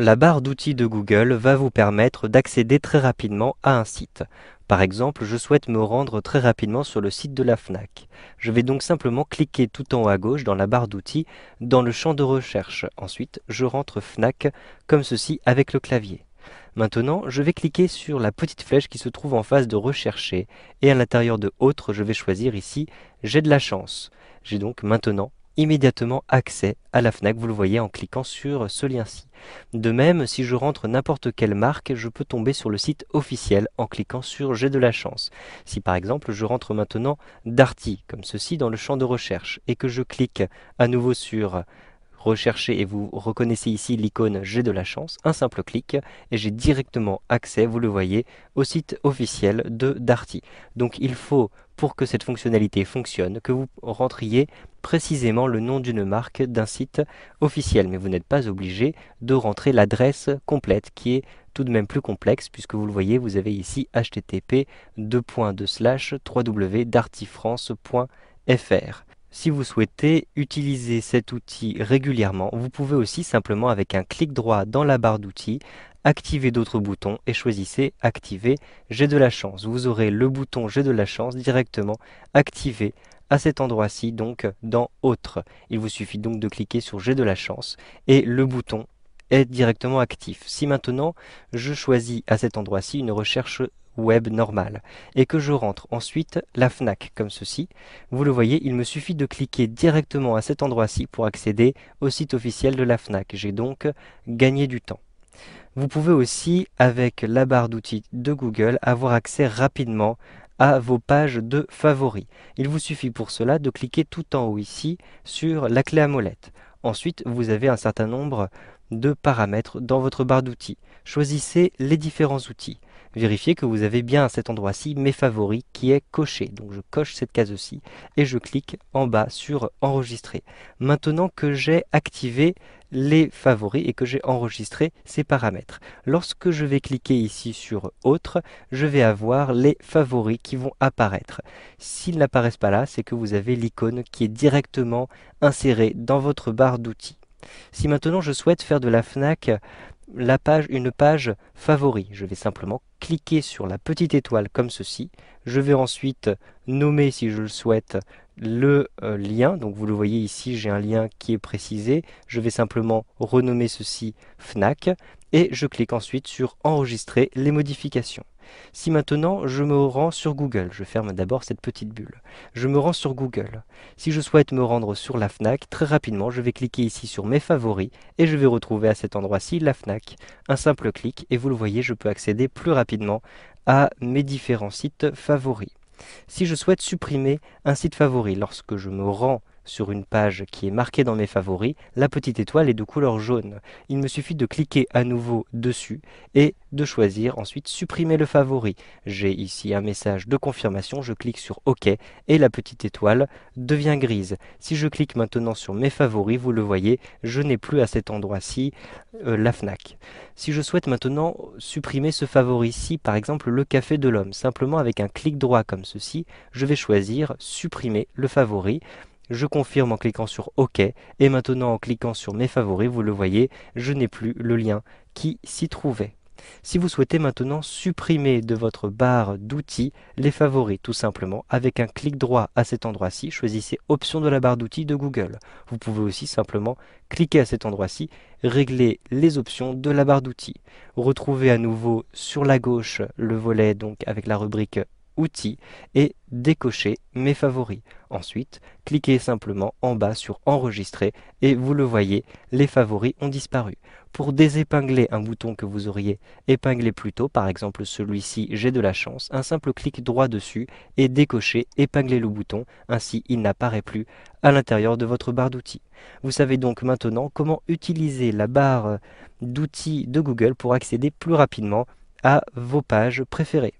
la barre d'outils de Google va vous permettre d'accéder très rapidement à un site. Par exemple, je souhaite me rendre très rapidement sur le site de la FNAC. Je vais donc simplement cliquer tout en haut à gauche dans la barre d'outils dans le champ de recherche. Ensuite, je rentre FNAC comme ceci avec le clavier. Maintenant, je vais cliquer sur la petite flèche qui se trouve en face de rechercher et à l'intérieur de autres, je vais choisir ici j'ai de la chance. J'ai donc maintenant immédiatement accès à la FNAC, vous le voyez en cliquant sur ce lien-ci. De même, si je rentre n'importe quelle marque, je peux tomber sur le site officiel en cliquant sur « J'ai de la chance ». Si par exemple je rentre maintenant Darty, comme ceci dans le champ de recherche, et que je clique à nouveau sur Recherchez et vous reconnaissez ici l'icône J'ai de la chance, un simple clic et j'ai directement accès, vous le voyez, au site officiel de Darty. Donc il faut, pour que cette fonctionnalité fonctionne, que vous rentriez précisément le nom d'une marque d'un site officiel, mais vous n'êtes pas obligé de rentrer l'adresse complète qui est tout de même plus complexe puisque vous le voyez, vous avez ici http www.dartyfrance.fr. Si vous souhaitez utiliser cet outil régulièrement, vous pouvez aussi simplement avec un clic droit dans la barre d'outils, activer d'autres boutons et choisissez Activer J'ai de la chance. Vous aurez le bouton J'ai de la chance directement activé à cet endroit-ci, donc dans Autres. Il vous suffit donc de cliquer sur J'ai de la chance et le bouton est directement actif. Si maintenant je choisis à cet endroit-ci une recherche web normal et que je rentre ensuite la FNAC comme ceci. Vous le voyez, il me suffit de cliquer directement à cet endroit-ci pour accéder au site officiel de la FNAC. J'ai donc gagné du temps. Vous pouvez aussi, avec la barre d'outils de Google, avoir accès rapidement à vos pages de favoris. Il vous suffit pour cela de cliquer tout en haut ici sur la clé à molette. Ensuite, vous avez un certain nombre de paramètres dans votre barre d'outils. Choisissez les différents outils. Vérifiez que vous avez bien à cet endroit-ci mes favoris qui est coché. Donc je coche cette case-ci et je clique en bas sur enregistrer. Maintenant que j'ai activé les favoris et que j'ai enregistré ces paramètres. Lorsque je vais cliquer ici sur Autres, je vais avoir les favoris qui vont apparaître. S'ils n'apparaissent pas là, c'est que vous avez l'icône qui est directement insérée dans votre barre d'outils. Si maintenant je souhaite faire de la FNAC euh, la page, une page favori, je vais simplement cliquer sur la petite étoile comme ceci. Je vais ensuite nommer, si je le souhaite, le euh, lien. Donc vous le voyez ici, j'ai un lien qui est précisé. Je vais simplement renommer ceci FNAC et je clique ensuite sur Enregistrer les modifications. Si maintenant je me rends sur Google, je ferme d'abord cette petite bulle, je me rends sur Google. Si je souhaite me rendre sur la FNAC, très rapidement je vais cliquer ici sur mes favoris et je vais retrouver à cet endroit-ci la FNAC. Un simple clic et vous le voyez, je peux accéder plus rapidement à mes différents sites favoris. Si je souhaite supprimer un site favori, lorsque je me rends sur une page qui est marquée dans mes favoris, la petite étoile est de couleur jaune. Il me suffit de cliquer à nouveau dessus et de choisir ensuite supprimer le favori. J'ai ici un message de confirmation, je clique sur OK et la petite étoile devient grise. Si je clique maintenant sur mes favoris, vous le voyez, je n'ai plus à cet endroit-ci euh, la FNAC. Si je souhaite maintenant supprimer ce favori-ci, par exemple le café de l'homme, simplement avec un clic droit comme ceci, je vais choisir supprimer le favori. Je confirme en cliquant sur OK et maintenant en cliquant sur mes favoris, vous le voyez, je n'ai plus le lien qui s'y trouvait. Si vous souhaitez maintenant supprimer de votre barre d'outils les favoris, tout simplement, avec un clic droit à cet endroit-ci, choisissez Options de la barre d'outils de Google. Vous pouvez aussi simplement cliquer à cet endroit-ci, régler les options de la barre d'outils. Retrouvez à nouveau sur la gauche le volet donc avec la rubrique Outils et décocher Mes favoris. Ensuite, cliquez simplement en bas sur Enregistrer et vous le voyez, les favoris ont disparu. Pour désépingler un bouton que vous auriez épinglé plus tôt, par exemple celui-ci J'ai de la chance, un simple clic droit dessus et décochez Épingler le bouton, ainsi il n'apparaît plus à l'intérieur de votre barre d'outils. Vous savez donc maintenant comment utiliser la barre d'outils de Google pour accéder plus rapidement à vos pages préférées.